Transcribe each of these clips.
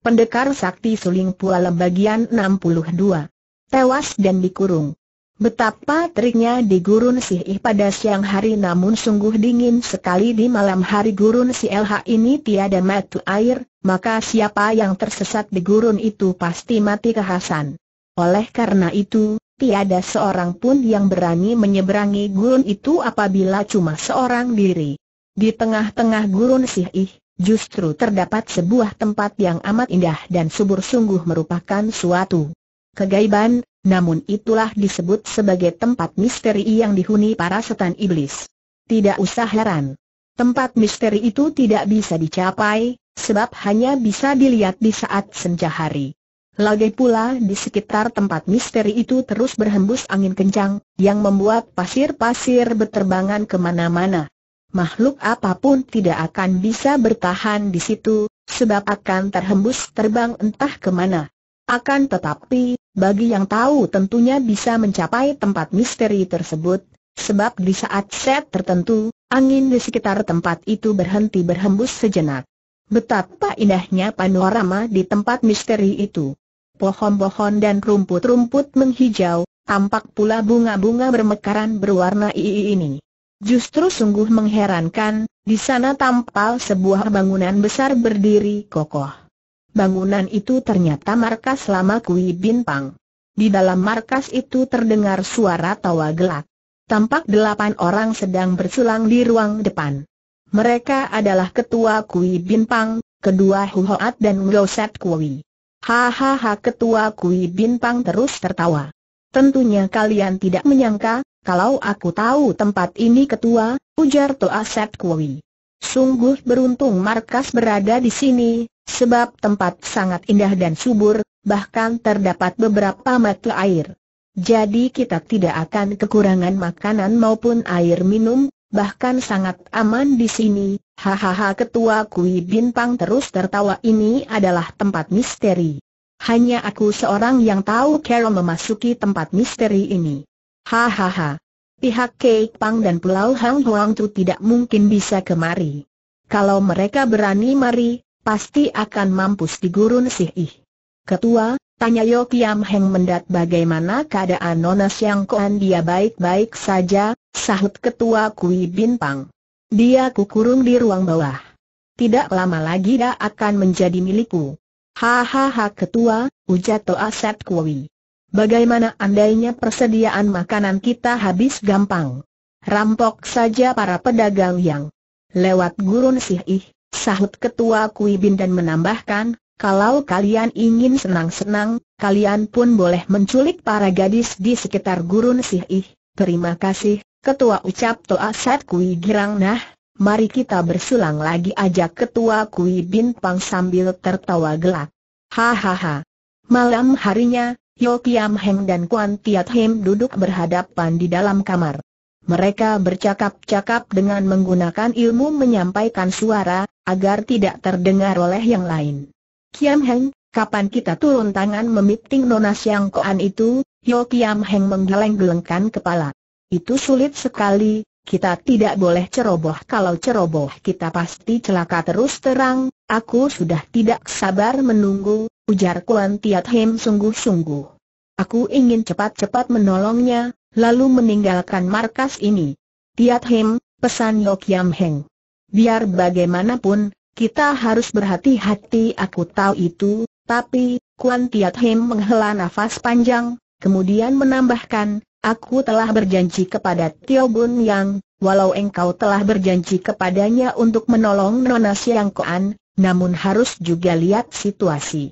Pendekar Sakti Suling Pualem bagian 62. Tewas dan dikurung. Betapa teriknya di gurun Sihih pada siang hari namun sungguh dingin sekali di malam hari gurun si LH ini tiada matu air, maka siapa yang tersesat di gurun itu pasti mati kehasan. Oleh karena itu, tiada seorang pun yang berani menyeberangi gurun itu apabila cuma seorang diri. Di tengah-tengah gurun Sihih, justru terdapat sebuah tempat yang amat indah dan subur sungguh merupakan suatu kegaiban, namun itulah disebut sebagai tempat misteri yang dihuni para setan iblis. Tidak usah heran. Tempat misteri itu tidak bisa dicapai, sebab hanya bisa dilihat di saat senja hari. Lagi pula di sekitar tempat misteri itu terus berhembus angin kencang, yang membuat pasir-pasir berterbangan kemana-mana makhluk apapun tidak akan bisa bertahan di situ, sebab akan terhembus terbang entah kemana. Akan tetapi, bagi yang tahu tentunya bisa mencapai tempat misteri tersebut, sebab di saat set tertentu, angin di sekitar tempat itu berhenti berhembus sejenak. Betapa indahnya panorama di tempat misteri itu. Pohon-pohon dan rumput-rumput menghijau, tampak pula bunga-bunga bermekaran berwarna ini. Justru sungguh mengherankan, di sana tampal sebuah bangunan besar berdiri kokoh. Bangunan itu ternyata markas lama Kui Bintang. Di dalam markas itu terdengar suara tawa gelak. Tampak delapan orang sedang bersulang di ruang depan. Mereka adalah Ketua Kui Bintang, Kedua Huhoat dan Ngoset Kui. Hahaha Ketua Kui Bintang terus tertawa. Tentunya kalian tidak menyangka kalau aku tahu tempat ini ketua, ujar Toa Set Kui. Sungguh beruntung markas berada di sini, sebab tempat sangat indah dan subur, bahkan terdapat beberapa mata air. Jadi kita tidak akan kekurangan makanan maupun air minum, bahkan sangat aman di sini. Hahaha ketua Kui Bin Pang terus tertawa ini adalah tempat misteri. Hanya aku seorang yang tahu kalau memasuki tempat misteri ini. Hahaha. Pihak Kei Pang dan Pulau Hang Huang Tu tidak mungkin bisa kemari. Kalau mereka berani mari, pasti akan mampus di gurun Sih Ih. Ketua, tanya Yo Kiam Heng mendat bagaimana keadaan Nona Siang Kuan dia baik-baik saja, sahut ketua Kui Bin Pang. Dia kukurung di ruang bawah. Tidak lama lagi dia akan menjadi milikku. Hahaha ketua, ujat Toa Set Kui. Bagaimana andainya persediaan makanan kita habis gampang? Rampok saja para pedagang yang lewat gurun sihih, sahut ketua Kui Bin dan menambahkan, kalau kalian ingin senang-senang, kalian pun boleh menculik para gadis di sekitar gurun sihih. Terima kasih, ketua ucap Toa Sat Kui Girang Nah, mari kita bersulang lagi aja ketua Kui Bin Pang sambil tertawa gelak. Hahaha. Malam harinya, Yo Kiam Heng dan Kuan Tiat Heng duduk berhadapan di dalam kamar. Mereka bercakap-cakap dengan menggunakan ilmu menyampaikan suara, agar tidak terdengar oleh yang lain. Kiam Heng, kapan kita turun tangan memiting Nona Siang Koan itu? Yo Kiam Heng menggeleng-gelengkan kepala. Itu sulit sekali, kita tidak boleh ceroboh kalau ceroboh kita pasti celaka terus terang, aku sudah tidak sabar menunggu, ujar Kuan Tiat Hem sungguh-sungguh. Aku ingin cepat-cepat menolongnya, lalu meninggalkan markas ini. Tiat Hem, pesan Yok Yam Heng. Biar bagaimanapun, kita harus berhati-hati aku tahu itu, tapi, Kuan Tiat Hem menghela nafas panjang, kemudian menambahkan, aku telah berjanji kepada Tio Bun Yang, walau engkau telah berjanji kepadanya untuk menolong Nona Siang Koan, namun harus juga lihat situasi.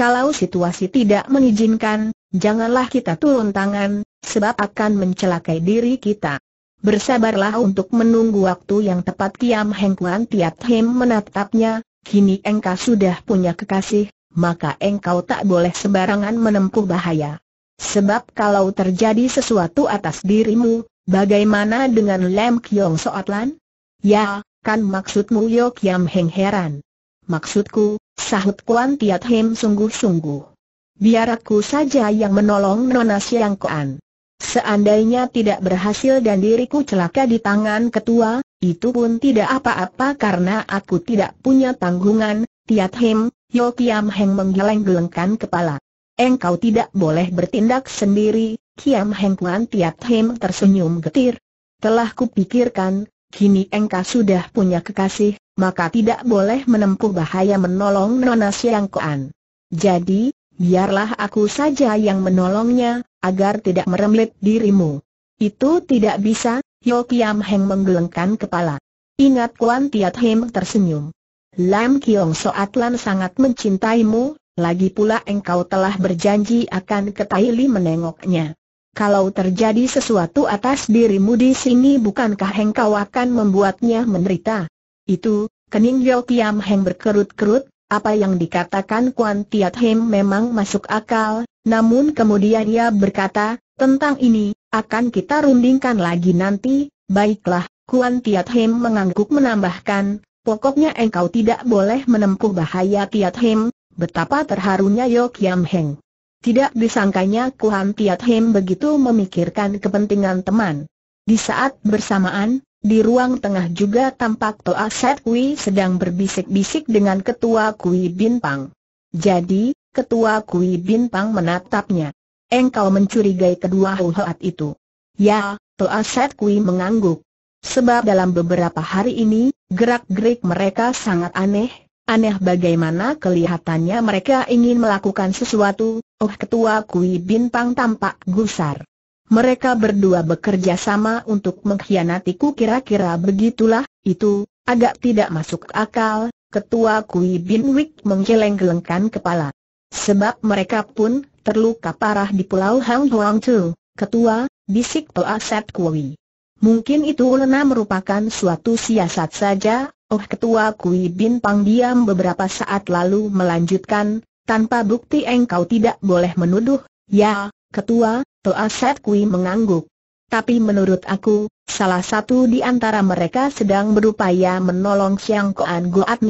Kalau situasi tidak mengizinkan, janganlah kita turun tangan, sebab akan mencelakai diri kita. Bersabarlah untuk menunggu waktu yang tepat Kiam Heng Kuan Tiat Him menatapnya, kini engkau sudah punya kekasih, maka engkau tak boleh sembarangan menempuh bahaya. Sebab kalau terjadi sesuatu atas dirimu, bagaimana dengan Lam Kiong Soatlan? Ya, kan maksudmu Yo Kiam Heng heran. Maksudku, sahut Kuan Tiat Him sungguh-sungguh. Biar aku saja yang menolong Nona Siang Kuan. Seandainya tidak berhasil dan diriku celaka di tangan ketua, itu pun tidak apa-apa karena aku tidak punya tanggungan, Tiat Him, Yo Kiam Heng menggeleng-gelengkan kepala. Engkau tidak boleh bertindak sendiri, Kiam Heng Kuan Tiat Him tersenyum getir. Telah kupikirkan, kini engkau sudah punya kekasih, maka tidak boleh menempuh bahaya menolong Nona Siang Koan. Jadi, biarlah aku saja yang menolongnya, agar tidak meremlet dirimu. Itu tidak bisa, Yo Kiam Heng menggelengkan kepala. Ingat Kuan Tiat Him tersenyum. Lam Kiong Soatlan sangat mencintaimu, lagi pula engkau telah berjanji akan ke Taili menengoknya. Kalau terjadi sesuatu atas dirimu di sini bukankah engkau akan membuatnya menderita? itu, kening Yo Kiam Heng berkerut-kerut, apa yang dikatakan Kuan Tiat Heng memang masuk akal, namun kemudian ia berkata, tentang ini, akan kita rundingkan lagi nanti, baiklah, Kuan Tiat Heng mengangguk menambahkan, pokoknya engkau tidak boleh menempuh bahaya Tiat Heng, betapa terharunya Yo Kiam Heng. Tidak disangkanya Kuan Tiat Heng begitu memikirkan kepentingan teman. Di saat bersamaan, di ruang tengah juga tampak Toa Set Kui sedang berbisik-bisik dengan Ketua Kui Bintang. Jadi, Ketua Kui Bintang menatapnya. Engkau mencurigai kedua huhat itu. Ya, Toa Set Kui mengangguk. Sebab dalam beberapa hari ini, gerak-gerik mereka sangat aneh, aneh bagaimana kelihatannya mereka ingin melakukan sesuatu, oh ketua Kui Bintang tampak gusar. Mereka berdua bekerja sama untuk mengkhianatiku kira-kira begitulah, itu, agak tidak masuk akal, ketua Kui Bin Wik menggeleng-gelengkan kepala. Sebab mereka pun, terluka parah di pulau Hang Huang Tu, ketua, bisik Toa Set Kui. Mungkin itu Lena merupakan suatu siasat saja, oh ketua Kui Bin Pang diam beberapa saat lalu melanjutkan, tanpa bukti engkau tidak boleh menuduh, ya, ketua, Toa Set Kui mengangguk. Tapi menurut aku, salah satu di antara mereka sedang berupaya menolong Siang Koan Goat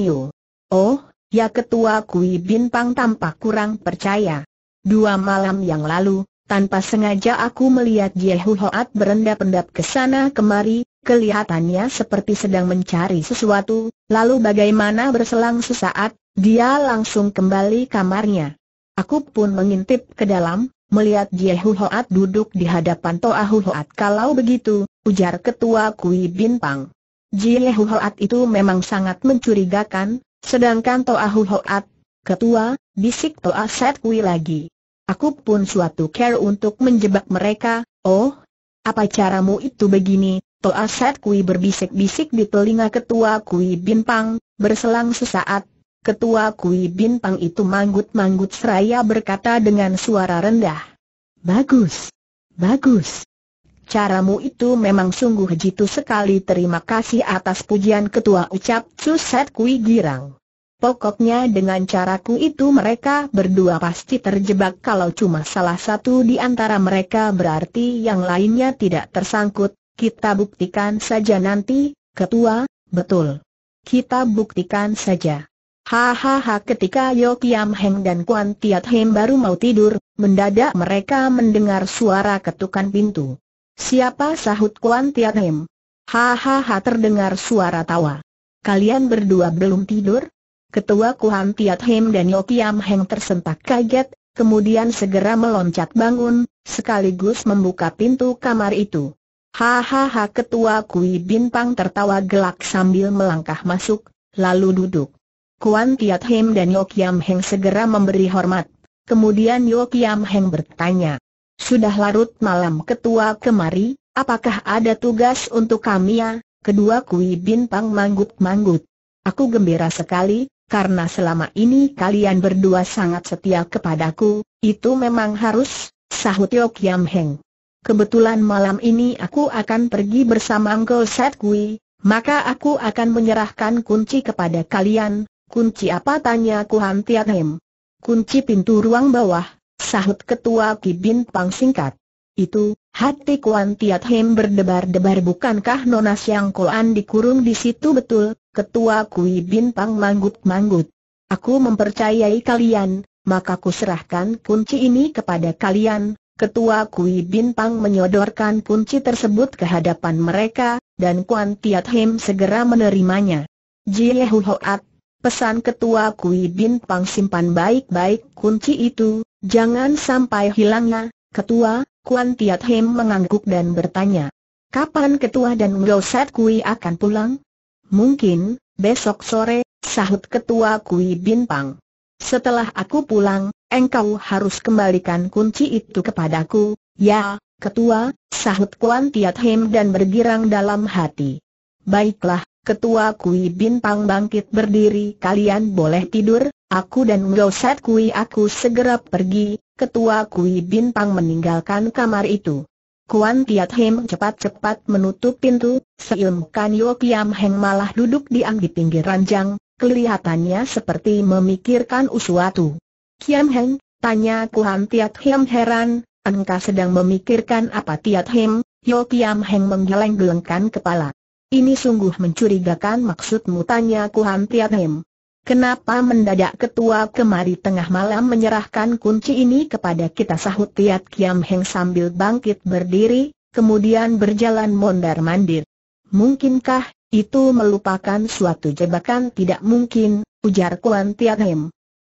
Oh, ya ketua Kui Bintang tampak kurang percaya. Dua malam yang lalu, tanpa sengaja aku melihat Jehu Hoat berendap-endap ke sana kemari, kelihatannya seperti sedang mencari sesuatu, lalu bagaimana berselang sesaat, dia langsung kembali kamarnya. Aku pun mengintip ke dalam, melihat Jehu Hoat duduk di hadapan Toa Hoat. Kalau begitu, ujar ketua Kui Bintang. Jehu Hoat itu memang sangat mencurigakan, sedangkan Toa Hoat, ketua, bisik Toa Set Kui lagi. Aku pun suatu care untuk menjebak mereka, oh, apa caramu itu begini? Toa Set Kui berbisik-bisik di telinga ketua Kui Bin Pang. berselang sesaat, Ketua Kui Bintang itu manggut-manggut seraya berkata dengan suara rendah. Bagus. Bagus. Caramu itu memang sungguh jitu sekali terima kasih atas pujian ketua ucap Suset Kui Girang. Pokoknya dengan caraku itu mereka berdua pasti terjebak kalau cuma salah satu di antara mereka berarti yang lainnya tidak tersangkut, kita buktikan saja nanti, ketua, betul. Kita buktikan saja. Hahaha ketika Yo Kiam Heng dan Kuan Tiat Hem baru mau tidur, mendadak mereka mendengar suara ketukan pintu. Siapa sahut Kuan Tiat Hem. Hahaha terdengar suara tawa. Kalian berdua belum tidur? Ketua Kuan Tiat Hem dan Yo Kiam Heng tersentak kaget, kemudian segera meloncat bangun, sekaligus membuka pintu kamar itu. Hahaha ketua Kui Bin Pang tertawa gelak sambil melangkah masuk, lalu duduk. Kuan Tiat Hem dan Yok Yam Heng segera memberi hormat. Kemudian Yok Yam Heng bertanya, Sudah larut malam ketua kemari, apakah ada tugas untuk kami ya? Kedua Kui Bintang manggut-manggut. Aku gembira sekali, karena selama ini kalian berdua sangat setia kepadaku, itu memang harus, sahut Yok Yam Heng. Kebetulan malam ini aku akan pergi bersama Uncle Set Kui, maka aku akan menyerahkan kunci kepada kalian, Kunci apa tanya Ku Kuan Hem. Kunci pintu ruang bawah, sahut ketua Bin Pang singkat. Itu, hati Ku Kuan Hem berdebar-debar bukankah Nona Siang An dikurung di situ betul, ketua Kui Bin Pang manggut-manggut. Aku mempercayai kalian, maka serahkan kunci ini kepada kalian, Ketua Kui Bin Pang menyodorkan kunci tersebut ke hadapan mereka, dan Kuan Tiat Hem segera menerimanya. Jie Hoat, Pesan ketua Kui Bin Pang simpan baik-baik kunci itu, jangan sampai hilangnya, ketua, Kuan Tiat Hem mengangguk dan bertanya. Kapan ketua dan Ngau Kui akan pulang? Mungkin, besok sore, sahut ketua Kui Bin Pang. Setelah aku pulang, engkau harus kembalikan kunci itu kepadaku, ya, ketua, sahut Kuan Tiat Hem dan bergirang dalam hati. Baiklah, Ketua Kui bin pang bangkit berdiri kalian boleh tidur, aku dan Ngoset Kui aku segera pergi, Ketua Kui bin pang meninggalkan kamar itu. Kuan Tiat Him cepat-cepat menutup pintu, Seim Kan Yo Kiam Heng malah duduk diam di pinggir ranjang, kelihatannya seperti memikirkan sesuatu. Kiam Heng, tanya Kuan Tiat Him heran, engkau sedang memikirkan apa Tiat Him? Yo Kiam Heng menggeleng-gelengkan kepala. Ini sungguh mencurigakan maksudmu tanya Kuan Him. Kenapa mendadak ketua kemari tengah malam menyerahkan kunci ini kepada kita sahut Tiat Kiam Heng sambil bangkit berdiri, kemudian berjalan mondar-mandir. Mungkinkah itu melupakan suatu jebakan tidak mungkin, ujar Kuan Tiat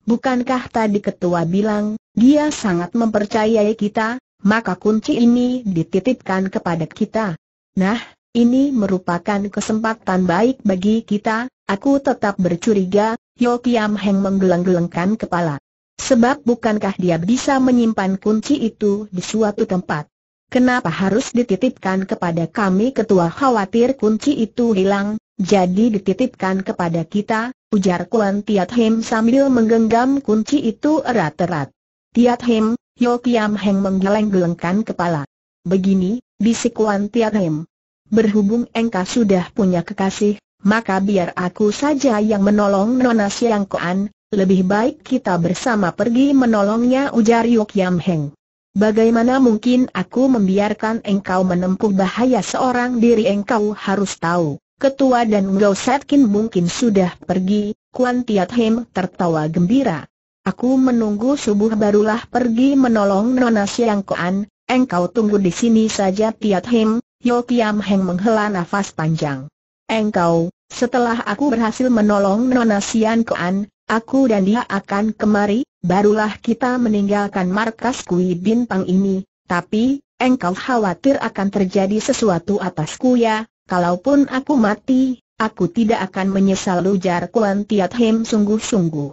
Bukankah tadi ketua bilang, dia sangat mempercayai kita, maka kunci ini dititipkan kepada kita. Nah, ini merupakan kesempatan baik bagi kita, aku tetap bercuriga, Yo Kiam Heng menggeleng-gelengkan kepala. Sebab bukankah dia bisa menyimpan kunci itu di suatu tempat? Kenapa harus dititipkan kepada kami ketua khawatir kunci itu hilang, jadi dititipkan kepada kita, ujar Kuan Tiat Him sambil menggenggam kunci itu erat-erat. Tiat Him, Yo Kiam Heng menggeleng-gelengkan kepala. Begini, bisik Kuan Tiat Him berhubung engkau sudah punya kekasih, maka biar aku saja yang menolong Nona Siang Koan, lebih baik kita bersama pergi menolongnya ujar Yuk Yam Heng. Bagaimana mungkin aku membiarkan engkau menempuh bahaya seorang diri engkau harus tahu, ketua dan Set Satkin mungkin sudah pergi, Kuan Tiat Hem tertawa gembira. Aku menunggu subuh barulah pergi menolong Nona Siang Koan, engkau tunggu di sini saja Tiat Hem, Yo Kiam Heng menghela nafas panjang. Engkau, setelah aku berhasil menolong Nona Sian Kuan, aku dan dia akan kemari, barulah kita meninggalkan markas Kui Bintang ini, tapi, engkau khawatir akan terjadi sesuatu atasku ya, kalaupun aku mati, aku tidak akan menyesal ujar Kuan Tiat Him sungguh-sungguh.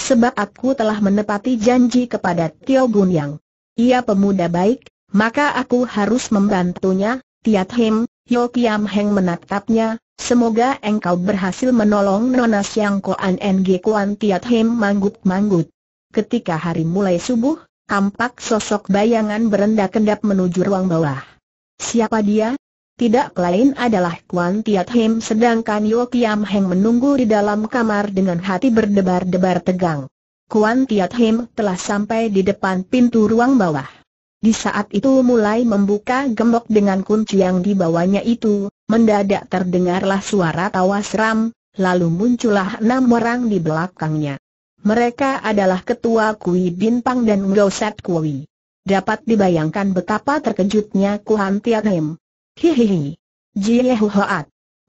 Sebab aku telah menepati janji kepada Tio Gun Yang. Ia pemuda baik, maka aku harus membantunya, Tiat Him, Yo Kiam Heng menatapnya, semoga engkau berhasil menolong Nona Siang Koan NG Kuan Tiat Him manggut-manggut. Ketika hari mulai subuh, tampak sosok bayangan berendak kendap menuju ruang bawah. Siapa dia? Tidak lain adalah Kuan Tiat Him sedangkan Yo Kiam Heng menunggu di dalam kamar dengan hati berdebar-debar tegang. Kuan Tiat Him telah sampai di depan pintu ruang bawah. Di saat itu mulai membuka gembok dengan kunci yang dibawanya itu, mendadak terdengarlah suara tawa seram, lalu muncullah enam orang di belakangnya. Mereka adalah ketua Kui Binpang dan Ngoset Kui. Dapat dibayangkan betapa terkejutnya Kuan Tianim. Hihihi. Jie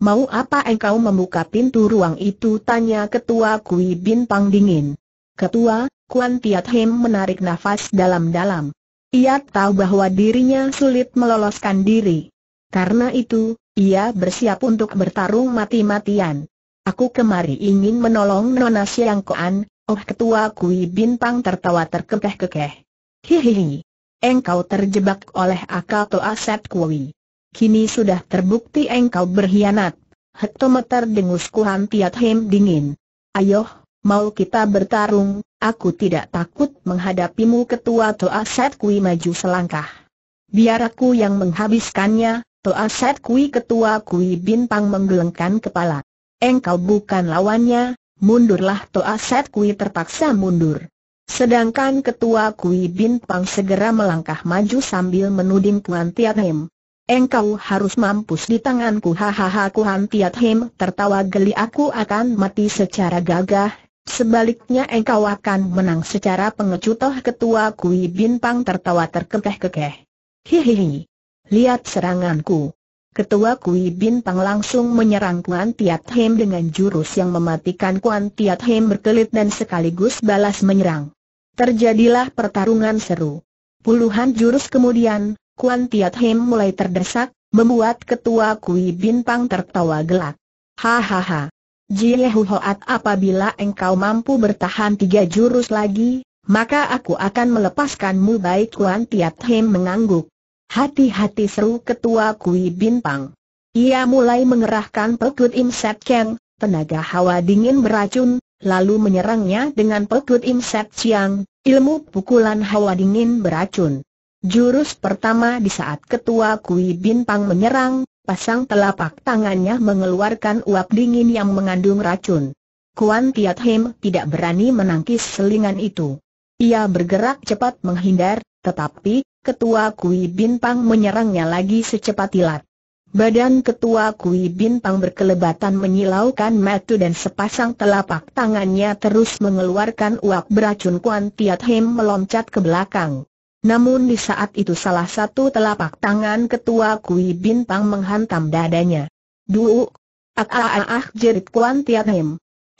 Mau apa engkau membuka pintu ruang itu? Tanya ketua Kui Binpang dingin. Ketua, Kuan Tiat Him menarik nafas dalam-dalam. Ia tahu bahwa dirinya sulit meloloskan diri. Karena itu, ia bersiap untuk bertarung mati-matian. Aku kemari ingin menolong Nona Siang Koan, oh ketua kui bintang tertawa terkekeh-kekeh. Hihihi. Engkau terjebak oleh akal aset kui. Kini sudah terbukti engkau berkhianat. Hektometer dengus kuhan tiat hem dingin. Ayoh, mau kita bertarung, Aku tidak takut menghadapimu ketua Toa Set Kui maju selangkah. Biar aku yang menghabiskannya, Toa Set Kui ketua Kui Bintang menggelengkan kepala. Engkau bukan lawannya, mundurlah Toa Set Kui terpaksa mundur. Sedangkan ketua Kui Bintang segera melangkah maju sambil menuding Kuan Tiat Hem. Engkau harus mampus di tanganku hahaha Kuan Tiat Hem tertawa geli aku akan mati secara gagah Sebaliknya engkau akan menang secara pengecutoh ketua Kui Bin Pang tertawa terkekeh-kekeh. Hihihi. Lihat seranganku. Ketua Kui Bin Pang langsung menyerang Kuan Tiat Hem dengan jurus yang mematikan Kuan Tiat Hem berkelit dan sekaligus balas menyerang. Terjadilah pertarungan seru. Puluhan jurus kemudian, Kuan Tiat Hem mulai terdesak, membuat ketua Kui Bin Pang tertawa gelak. Hahaha. Jiehu Hoat apabila engkau mampu bertahan tiga jurus lagi, maka aku akan melepaskanmu baik Kuan Tiat Hem mengangguk. Hati-hati seru ketua Kui Pang. Ia mulai mengerahkan pekut Imset Keng, tenaga hawa dingin beracun, lalu menyerangnya dengan pekut Imset siang. ilmu pukulan hawa dingin beracun. Jurus pertama di saat ketua Kui Pang menyerang, pasang telapak tangannya mengeluarkan uap dingin yang mengandung racun. Kuan Tiat Him tidak berani menangkis selingan itu. Ia bergerak cepat menghindar, tetapi ketua Kui Bintang menyerangnya lagi secepat kilat. Badan ketua Kui Bintang berkelebatan menyilaukan mata dan sepasang telapak tangannya terus mengeluarkan uap beracun Kuan Tiat Him meloncat ke belakang. Namun di saat itu salah satu telapak tangan ketua Kui Bintang menghantam dadanya. Duuk! Ak -a -a ah jerit Kuan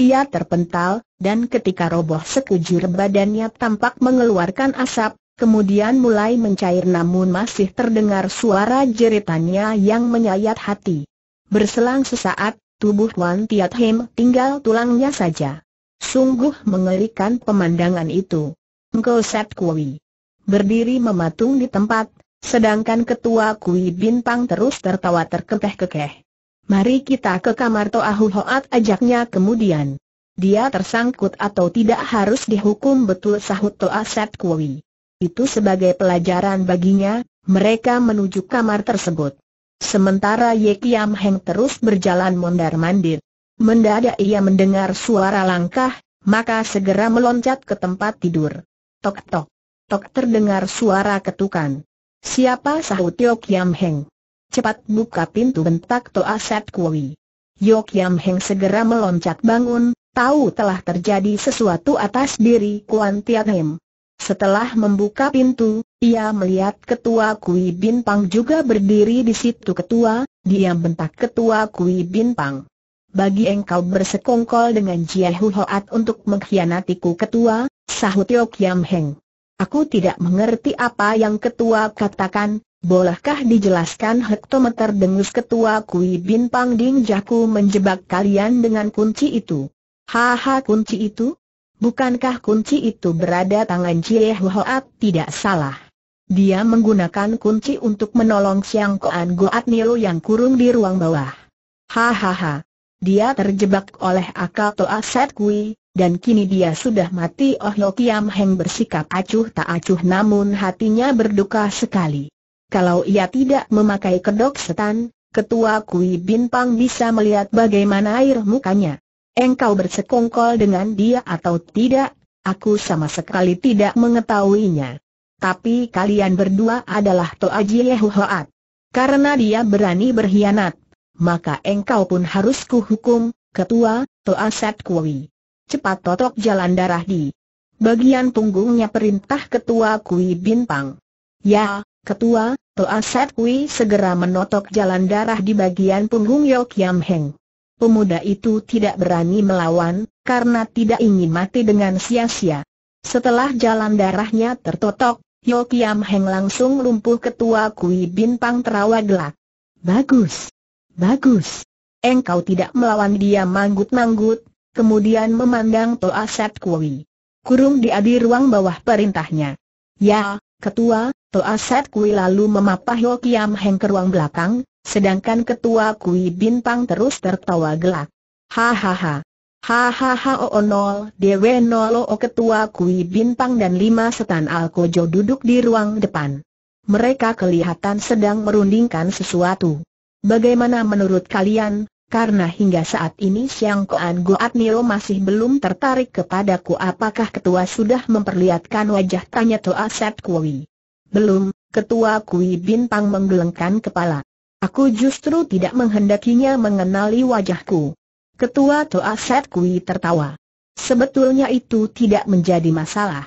Ia terpental, dan ketika roboh sekujur badannya tampak mengeluarkan asap, kemudian mulai mencair namun masih terdengar suara jeritannya yang menyayat hati. Berselang sesaat, tubuh Wan Tiat tinggal tulangnya saja. Sungguh mengerikan pemandangan itu. Engkau Set Kui berdiri mematung di tempat, sedangkan ketua Kui Pang terus tertawa terkekeh-kekeh. Mari kita ke kamar Toahu Hoat ajaknya kemudian. Dia tersangkut atau tidak harus dihukum betul sahut Toa Set Kui. Itu sebagai pelajaran baginya, mereka menuju kamar tersebut. Sementara Ye Kiam Heng terus berjalan mondar-mandir. Mendadak ia mendengar suara langkah, maka segera meloncat ke tempat tidur. Tok-tok tok terdengar suara ketukan. Siapa sahut Yok Yam Heng? Cepat buka pintu bentak Toa Set Kui. Yok Yam Heng segera meloncat bangun, tahu telah terjadi sesuatu atas diri Kuan Tiat Him. Setelah membuka pintu, ia melihat ketua Kui Bin Pang juga berdiri di situ ketua, dia bentak ketua Kui Bin Pang. Bagi engkau bersekongkol dengan Jia Hoat untuk mengkhianatiku ketua, sahut Yok Yam Heng. Aku tidak mengerti apa yang ketua katakan, bolehkah dijelaskan hektometer dengus ketua Kui Bin Pang Ding Jaku menjebak kalian dengan kunci itu? Haha kunci itu? Bukankah kunci itu berada tangan Cie Hoat tidak salah? Dia menggunakan kunci untuk menolong Siang Koan Goat Nilo yang kurung di ruang bawah. Hahaha. Dia terjebak oleh akal Toa Set Kui, dan kini dia sudah mati Oh Lo Kiam Heng bersikap acuh tak acuh namun hatinya berduka sekali. Kalau ia tidak memakai kedok setan, ketua Kui Bin Pang bisa melihat bagaimana air mukanya. Engkau bersekongkol dengan dia atau tidak, aku sama sekali tidak mengetahuinya. Tapi kalian berdua adalah Toaji Hoat. Karena dia berani berkhianat, maka engkau pun harus kuhukum, ketua, Toa Sat Kui cepat totok jalan darah di bagian punggungnya perintah ketua Kui Bintang. Ya, ketua, Toaset Kui segera menotok jalan darah di bagian punggung Yok Yam Heng. Pemuda itu tidak berani melawan, karena tidak ingin mati dengan sia-sia. Setelah jalan darahnya tertotok, Yok Yam Heng langsung lumpuh ketua Kui Bintang terawa gelak. Bagus! Bagus! Engkau tidak melawan dia manggut-manggut, kemudian memandang Toa Set Kui. Kurung dia di ruang bawah perintahnya. Ya, ketua, Toa Set Kui lalu memapah Yo Kiam Heng ke ruang belakang, sedangkan ketua Kui Bintang terus tertawa gelak. Hahaha. Hahaha oo nol, dewe nol oo ketua Kui Bintang dan lima setan Alkojo duduk di ruang depan. Mereka kelihatan sedang merundingkan sesuatu. Bagaimana menurut kalian, karena hingga saat ini Siang Koan Goat Nio masih belum tertarik kepadaku apakah ketua sudah memperlihatkan wajah tanya Toa Set Kui. Belum, ketua Kui Bintang menggelengkan kepala. Aku justru tidak menghendakinya mengenali wajahku. Ketua Toa Set Kui tertawa. Sebetulnya itu tidak menjadi masalah.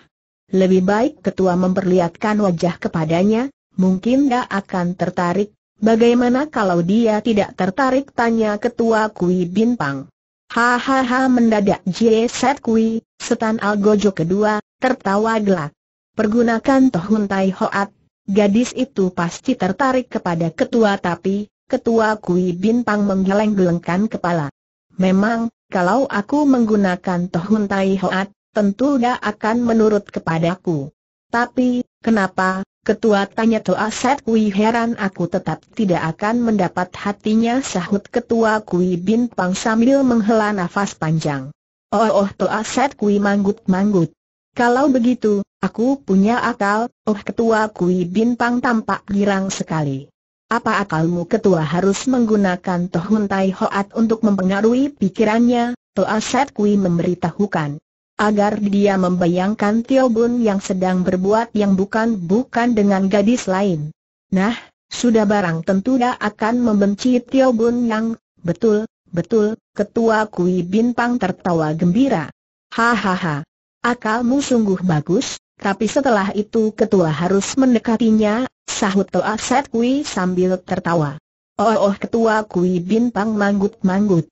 Lebih baik ketua memperlihatkan wajah kepadanya, mungkin dia akan tertarik Bagaimana kalau dia tidak tertarik tanya ketua Kui Bintang? Hahaha mendadak Jie Set Kui, setan Algojo kedua, tertawa gelak. Pergunakan Tohun Tai Hoat, gadis itu pasti tertarik kepada ketua tapi, ketua Kui Bintang menggeleng-gelengkan kepala. Memang, kalau aku menggunakan Tohun Tai Hoat, tentu dia akan menurut kepadaku. Tapi, kenapa, Ketua tanya Toa Set Kui heran aku tetap tidak akan mendapat hatinya sahut Ketua Kui Bin Pang sambil menghela nafas panjang. Oh oh Toa Set Kui manggut-manggut. Kalau begitu, aku punya akal, oh Ketua Kui Bin Pang tampak girang sekali. Apa akalmu Ketua harus menggunakan Tohun Tai Hoat untuk mempengaruhi pikirannya, Toa Set Kui memberitahukan agar dia membayangkan Tio Bun yang sedang berbuat yang bukan-bukan dengan gadis lain. Nah, sudah barang tentu dia akan membenci Tio Bun yang, betul, betul, ketua Kui Bin Pang tertawa gembira. Hahaha, akalmu sungguh bagus, tapi setelah itu ketua harus mendekatinya, sahut Toa Set Kui sambil tertawa. Oh, oh ketua Kui Bin Pang manggut-manggut.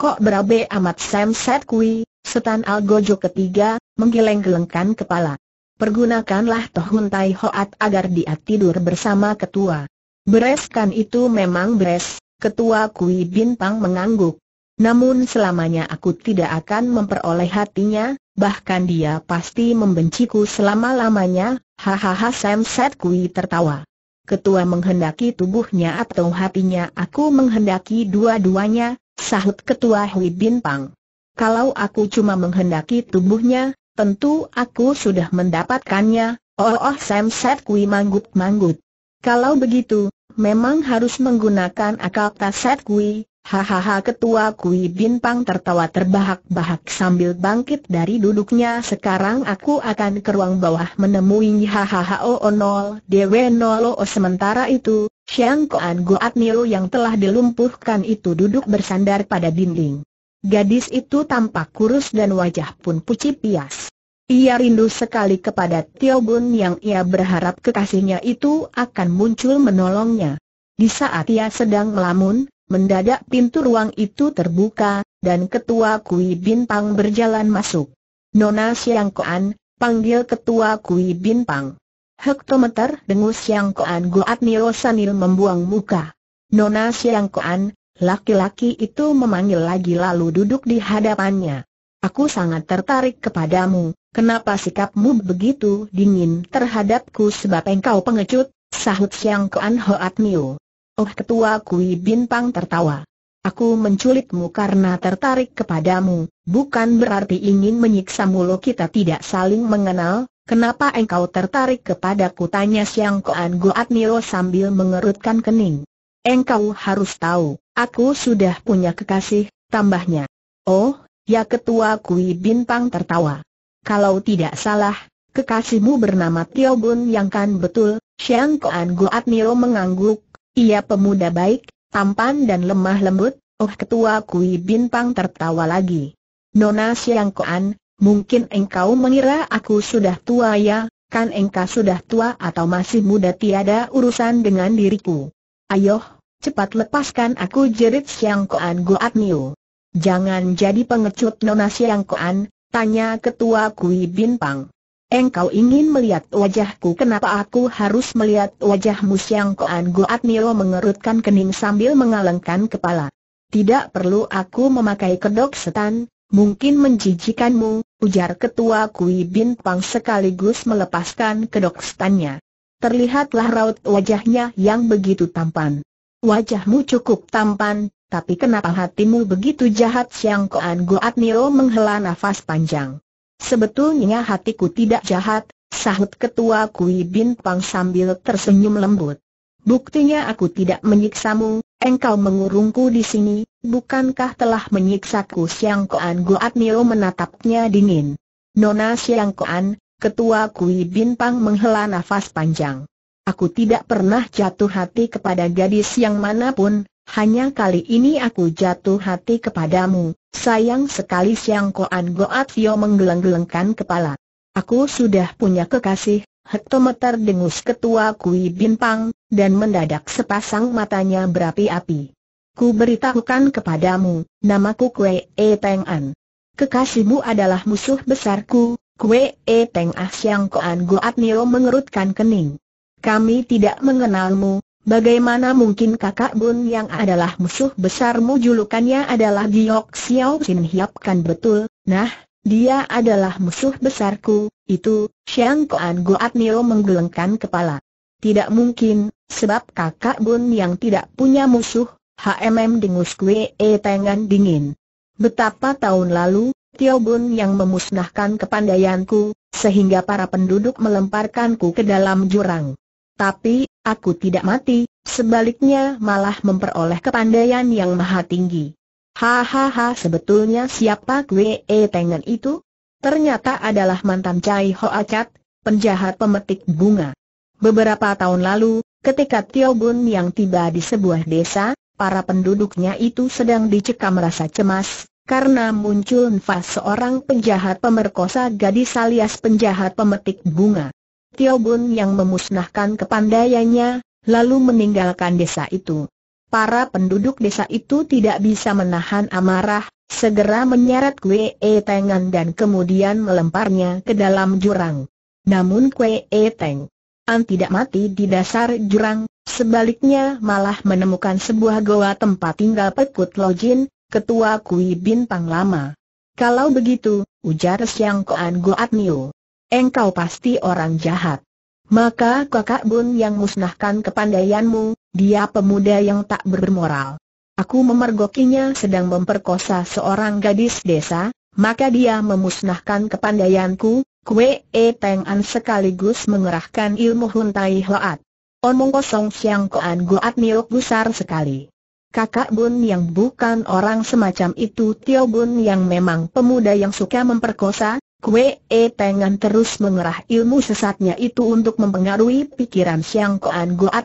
Kok berabe amat Sam Set Kui, setan Algojo ketiga, menggeleng-gelengkan kepala. Pergunakanlah Tohun Tai Hoat agar dia tidur bersama ketua. Bereskan itu memang beres, ketua Kui Bintang mengangguk. Namun selamanya aku tidak akan memperoleh hatinya, bahkan dia pasti membenciku selama-lamanya, hahaha Sam Set Kui tertawa. Ketua menghendaki tubuhnya atau hatinya aku menghendaki dua-duanya, sahut ketua Hui Bin Pang. Kalau aku cuma menghendaki tubuhnya, tentu aku sudah mendapatkannya, oh oh Sam Set Kui manggut-manggut. Kalau begitu, memang harus menggunakan akal taset Kui, hahaha ketua Kui Bin Pang tertawa terbahak-bahak sambil bangkit dari duduknya sekarang aku akan ke ruang bawah menemui hahaha oh oh nol dewe nol o oh, sementara itu, Xiang Guat Niu yang telah dilumpuhkan itu duduk bersandar pada dinding. Gadis itu tampak kurus dan wajah pun pucat pias. Ia rindu sekali kepada Tio Bun yang ia berharap kekasihnya itu akan muncul menolongnya. Di saat ia sedang melamun, mendadak pintu ruang itu terbuka, dan ketua Kui Bintang berjalan masuk. Nona Xiang Kuan, panggil ketua Kui Bintang. Hektometer dengus Yang Koan Goat Nio Sanil membuang muka. Nona Siang Koan, laki-laki itu memanggil lagi lalu duduk di hadapannya. Aku sangat tertarik kepadamu, kenapa sikapmu begitu dingin terhadapku sebab engkau pengecut, sahut Siang Koan Hoat Nio. Oh ketua Kui Bintang tertawa. Aku menculikmu karena tertarik kepadamu, bukan berarti ingin menyiksamu lo kita tidak saling mengenal, Kenapa engkau tertarik kepadaku tanya Siang Koan Goat sambil mengerutkan kening. Engkau harus tahu, aku sudah punya kekasih, tambahnya. Oh, ya ketua Kui Bintang tertawa. Kalau tidak salah, kekasihmu bernama Tio Bun yang kan betul, Siang Koan Goat mengangguk. Ia pemuda baik, tampan dan lemah lembut, oh ketua Kui Bintang tertawa lagi. Nona Siang Koan, Mungkin engkau mengira aku sudah tua ya, kan engkau sudah tua atau masih muda tiada urusan dengan diriku. Ayoh, cepat lepaskan aku jerit Siang Koan Goat Niu. Jangan jadi pengecut Nona Siang Koan, tanya ketua Kui bin pang. Engkau ingin melihat wajahku kenapa aku harus melihat wajahmu Siang Koan Goat Niu mengerutkan kening sambil mengalengkan kepala. Tidak perlu aku memakai kedok setan, mungkin menjijikanmu, ujar ketua Kui Bin Pang sekaligus melepaskan kedok stannya. Terlihatlah raut wajahnya yang begitu tampan. Wajahmu cukup tampan, tapi kenapa hatimu begitu jahat Siang Koan Goat Niro menghela nafas panjang. Sebetulnya hatiku tidak jahat, sahut ketua Kui Bin Pang sambil tersenyum lembut. Buktinya aku tidak menyiksamu, Engkau mengurungku di sini, bukankah telah menyiksaku Siang Koan Goat Nio menatapnya dingin. Nona Siang Koan, ketua Kui Bintang menghela nafas panjang. Aku tidak pernah jatuh hati kepada gadis yang manapun, hanya kali ini aku jatuh hati kepadamu. Sayang sekali Siang Koan Goat Nio menggeleng-gelengkan kepala. Aku sudah punya kekasih, hektometer dengus ketua Kui Bintang, dan mendadak sepasang matanya berapi-api. Ku beritahukan kepadamu, namaku Kue E Teng An. Kekasihmu adalah musuh besarku, Kue E Teng Ah Siang Koan Goat Nio mengerutkan kening. Kami tidak mengenalmu, bagaimana mungkin kakak Bun yang adalah musuh besarmu julukannya adalah Giok Xiao Sin Hiap kan betul, nah, dia adalah musuh besarku, itu, Xiang Koan Goat Nio menggelengkan kepala. Tidak mungkin, Sebab kakak Bun yang tidak punya musuh, HMM dengus kue e tengan dingin. Betapa tahun lalu, Tio Bun yang memusnahkan kepandaianku, sehingga para penduduk melemparkanku ke dalam jurang. Tapi, aku tidak mati, sebaliknya malah memperoleh kepandaian yang maha tinggi. Hahaha sebetulnya siapa kue e tengan itu? Ternyata adalah mantan Cai ho acat, penjahat pemetik bunga. Beberapa tahun lalu, Ketika Tio Bun yang tiba di sebuah desa, para penduduknya itu sedang dicekam rasa cemas, karena muncul nfas seorang penjahat pemerkosa gadis alias penjahat pemetik bunga. Tio Bun yang memusnahkan kepandaiannya, lalu meninggalkan desa itu. Para penduduk desa itu tidak bisa menahan amarah, segera menyeret Kue E Tengan dan kemudian melemparnya ke dalam jurang. Namun Kue E Teng An tidak mati di dasar jurang, sebaliknya malah menemukan sebuah goa tempat tinggal Pekut Lojin, ketua Kui Bintang Lama. Kalau begitu, ujar Siang Koan Goat Niu, Engkau pasti orang jahat. Maka kakak Bun yang musnahkan kepandaianmu, dia pemuda yang tak bermoral. Aku memergokinya sedang memperkosa seorang gadis desa, maka dia memusnahkan kepandaianku, Kue E Teng An sekaligus mengerahkan ilmu Huntai Hoat. Omong kosong Siang Koan Goat Niok gusar sekali. Kakak Bun yang bukan orang semacam itu Tio Bun yang memang pemuda yang suka memperkosa, Kue E Teng An terus mengerah ilmu sesatnya itu untuk mempengaruhi pikiran Siang Koan Goat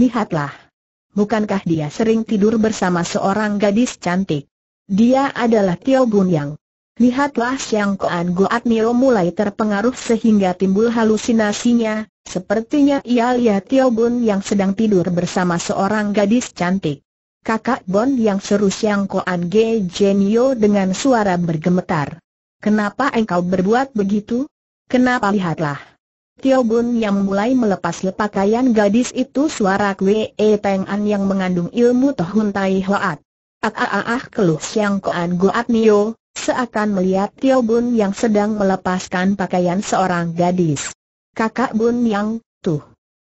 Lihatlah. Bukankah dia sering tidur bersama seorang gadis cantik? Dia adalah Tio Bun Yang. Lihatlah Siang Koan Goat Nio mulai terpengaruh sehingga timbul halusinasinya, sepertinya ia lihat Tio Bun yang sedang tidur bersama seorang gadis cantik. Kakak Bon yang seru Siang Koan Ge Jenio dengan suara bergemetar. Kenapa engkau berbuat begitu? Kenapa lihatlah? Tio Bun yang mulai melepas lepakaian gadis itu suara Kwe E An yang mengandung ilmu Tohun Tai Hoat. Ah, ah ah ah keluh Siang Koan Goat Nio, seakan melihat Tio Bun yang sedang melepaskan pakaian seorang gadis. Kakak Bun Yang, tuh.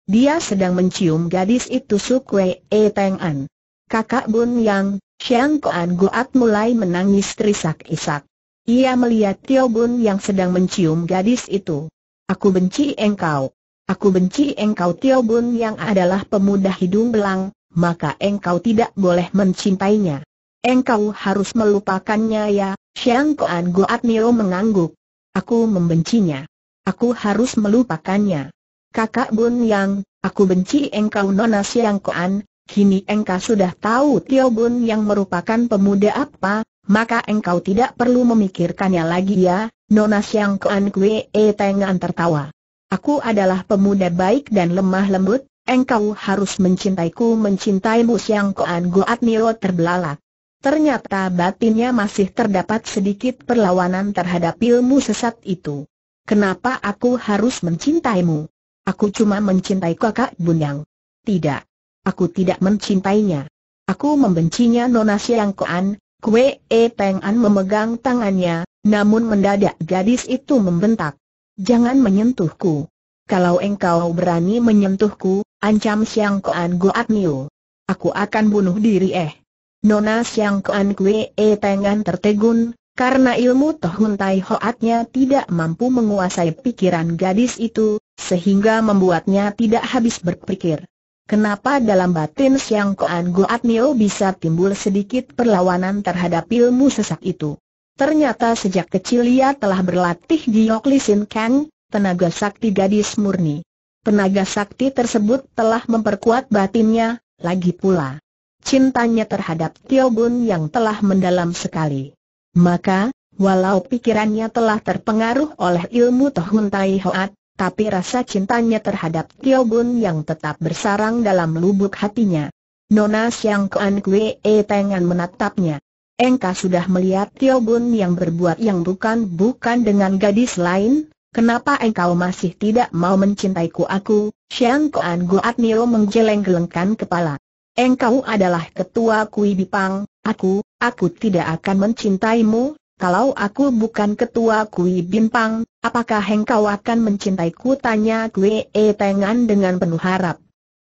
Dia sedang mencium gadis itu Sukwe E Teng An. Kakak Bun Yang, Xiang Koan Guat mulai menangis terisak-isak. Ia melihat Tio Bun yang sedang mencium gadis itu. Aku benci engkau. Aku benci engkau Tio Bun yang adalah pemuda hidung belang, maka engkau tidak boleh mencintainya. Engkau harus melupakannya ya, Xiang Kuan Goat Nio mengangguk. Aku membencinya. Aku harus melupakannya. Kakak Bun Yang, aku benci engkau Nona Xiang Kuan, kini engkau sudah tahu Tio Bun Yang merupakan pemuda apa, maka engkau tidak perlu memikirkannya lagi ya, Nona Xiang Kuan Kwe E Tengan tertawa. Aku adalah pemuda baik dan lemah lembut, engkau harus mencintaiku mencintaimu Xiang Kuan Goat Nio terbelalak ternyata batinnya masih terdapat sedikit perlawanan terhadap ilmu sesat itu. Kenapa aku harus mencintaimu? Aku cuma mencintai kakak Bunyang. Tidak. Aku tidak mencintainya. Aku membencinya Nona Siang Koan, Kue E Peng memegang tangannya, namun mendadak gadis itu membentak. Jangan menyentuhku. Kalau engkau berani menyentuhku, ancam Siang Koan Goat Niu. Aku akan bunuh diri eh. Nona Siang Kuan Kwe E Tengan tertegun, karena ilmu Tohun Tai Hoatnya tidak mampu menguasai pikiran gadis itu, sehingga membuatnya tidak habis berpikir. Kenapa dalam batin Siang Kuan Goat Nio bisa timbul sedikit perlawanan terhadap ilmu sesak itu? Ternyata sejak kecil ia telah berlatih Giok Lisin Kang, tenaga sakti gadis murni. Tenaga sakti tersebut telah memperkuat batinnya, lagi pula cintanya terhadap Tio Bun yang telah mendalam sekali. Maka, walau pikirannya telah terpengaruh oleh ilmu Tohun Tai Hoat, tapi rasa cintanya terhadap Tio Bun yang tetap bersarang dalam lubuk hatinya. Nona Siang Kuan Kue E Tengan menatapnya. Engka sudah melihat Tio Bun yang berbuat yang bukan-bukan dengan gadis lain, Kenapa engkau masih tidak mau mencintaiku aku? Siang Kuan Guat Nio menggeleng-gelengkan kepala engkau adalah ketua Kui Bipang, aku, aku tidak akan mencintaimu, kalau aku bukan ketua Kui Bintang, apakah engkau akan mencintaiku? Tanya Kui E Tengan dengan penuh harap.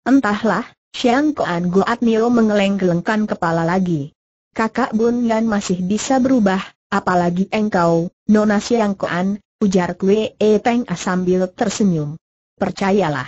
Entahlah, Xiang Koan Goat Nio mengeleng-gelengkan kepala lagi. Kakak Bun Yan masih bisa berubah, apalagi engkau, Nona Xiang Koan, ujar Kui E Teng sambil tersenyum. Percayalah.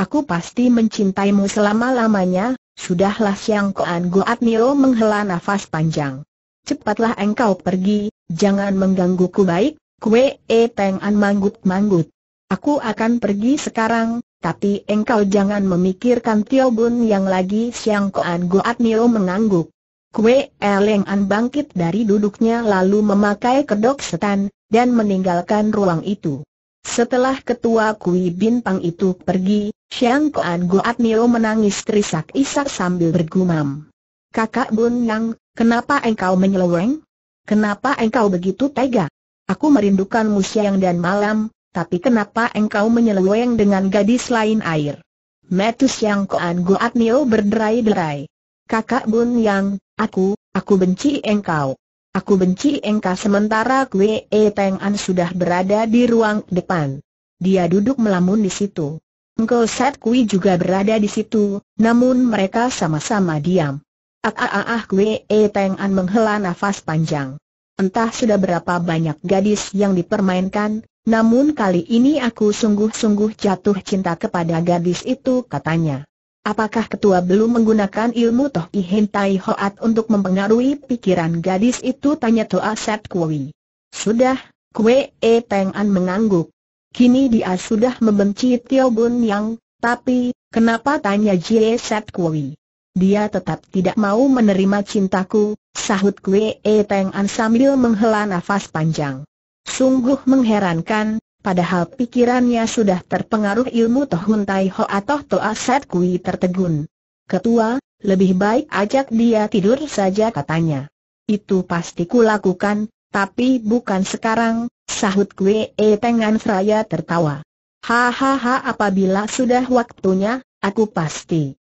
Aku pasti mencintaimu selama-lamanya, Sudahlah Siang Koan Nio menghela nafas panjang. Cepatlah engkau pergi, jangan mengganggu ku baik, kue e an manggut-manggut. Aku akan pergi sekarang, tapi engkau jangan memikirkan Tio Bun yang lagi Siang Koan Nio mengangguk. Kue e an bangkit dari duduknya lalu memakai kedok setan, dan meninggalkan ruang itu. Setelah ketua Kui Bintang itu pergi, Xiang Koan Goat Nio menangis terisak-isak sambil bergumam. Kakak Bun Yang, kenapa engkau menyeleweng? Kenapa engkau begitu tega? Aku merindukanmu siang dan malam, tapi kenapa engkau menyeleweng dengan gadis lain air? Metus Yang Koan Goat Nio berderai-derai. Kakak Bun Yang, aku, aku benci engkau. Aku benci engkau sementara Kue e Peng An sudah berada di ruang depan. Dia duduk melamun di situ. Engkau Set Kui juga berada di situ, namun mereka sama-sama diam. Ah ah ah ah Kue e Peng An menghela nafas panjang. Entah sudah berapa banyak gadis yang dipermainkan, namun kali ini aku sungguh-sungguh jatuh cinta kepada gadis itu katanya. Apakah ketua belum menggunakan ilmu Toh I Hentai Hoat untuk mempengaruhi pikiran gadis itu? Tanya Toa Set Kui. Sudah, Kue E Peng An mengangguk. Kini dia sudah membenci Tio Bun Yang, tapi, kenapa tanya Jie Set Kui? Dia tetap tidak mau menerima cintaku, sahut Kue E Peng An sambil menghela nafas panjang. Sungguh mengherankan, Padahal pikirannya sudah terpengaruh ilmu Tohun Tai Ho atau Toa Set Kui tertegun. Ketua, lebih baik ajak dia tidur saja katanya. Itu pasti kulakukan, tapi bukan sekarang, sahut Kui E Tengan Seraya tertawa. Hahaha apabila sudah waktunya, aku pasti